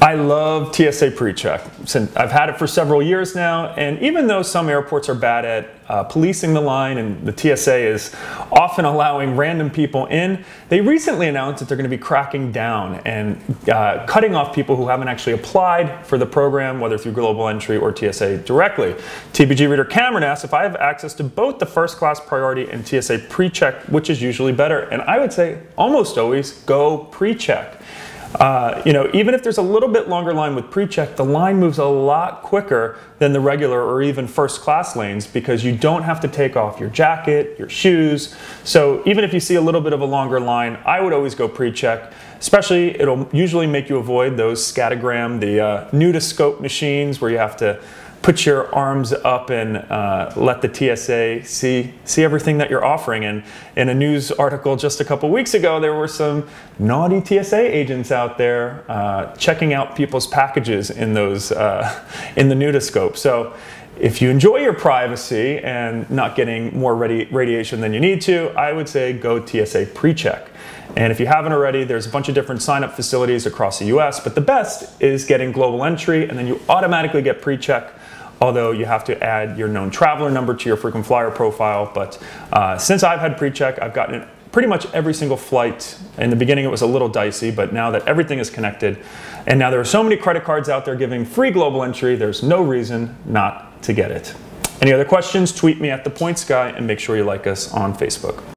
I love TSA PreCheck. I've had it for several years now, and even though some airports are bad at uh, policing the line and the TSA is often allowing random people in, they recently announced that they're going to be cracking down and uh, cutting off people who haven't actually applied for the program, whether through Global Entry or TSA directly. TBG reader Cameron asks if I have access to both the first class priority and TSA PreCheck, which is usually better, and I would say almost always go PreCheck. Uh, you know, even if there's a little bit longer line with pre-check, the line moves a lot quicker than the regular or even first class lanes because you don't have to take off your jacket, your shoes. So even if you see a little bit of a longer line, I would always go pre-check, especially it'll usually make you avoid those scattergram, the uh, nudoscope machines where you have to put your arms up and uh, let the TSA see see everything that you're offering. And in a news article just a couple weeks ago, there were some naughty TSA agents out there uh, checking out people's packages in those uh, in the nudoscope. So. If you enjoy your privacy and not getting more radi radiation than you need to, I would say go TSA PreCheck. And if you haven't already, there's a bunch of different sign-up facilities across the US, but the best is getting global entry and then you automatically get PreCheck although you have to add your known traveler number to your frequent flyer profile. But uh, since I've had PreCheck, I've gotten pretty much every single flight. In the beginning, it was a little dicey, but now that everything is connected, and now there are so many credit cards out there giving free global entry, there's no reason not to get it. Any other questions, tweet me at The Points Guy, and make sure you like us on Facebook.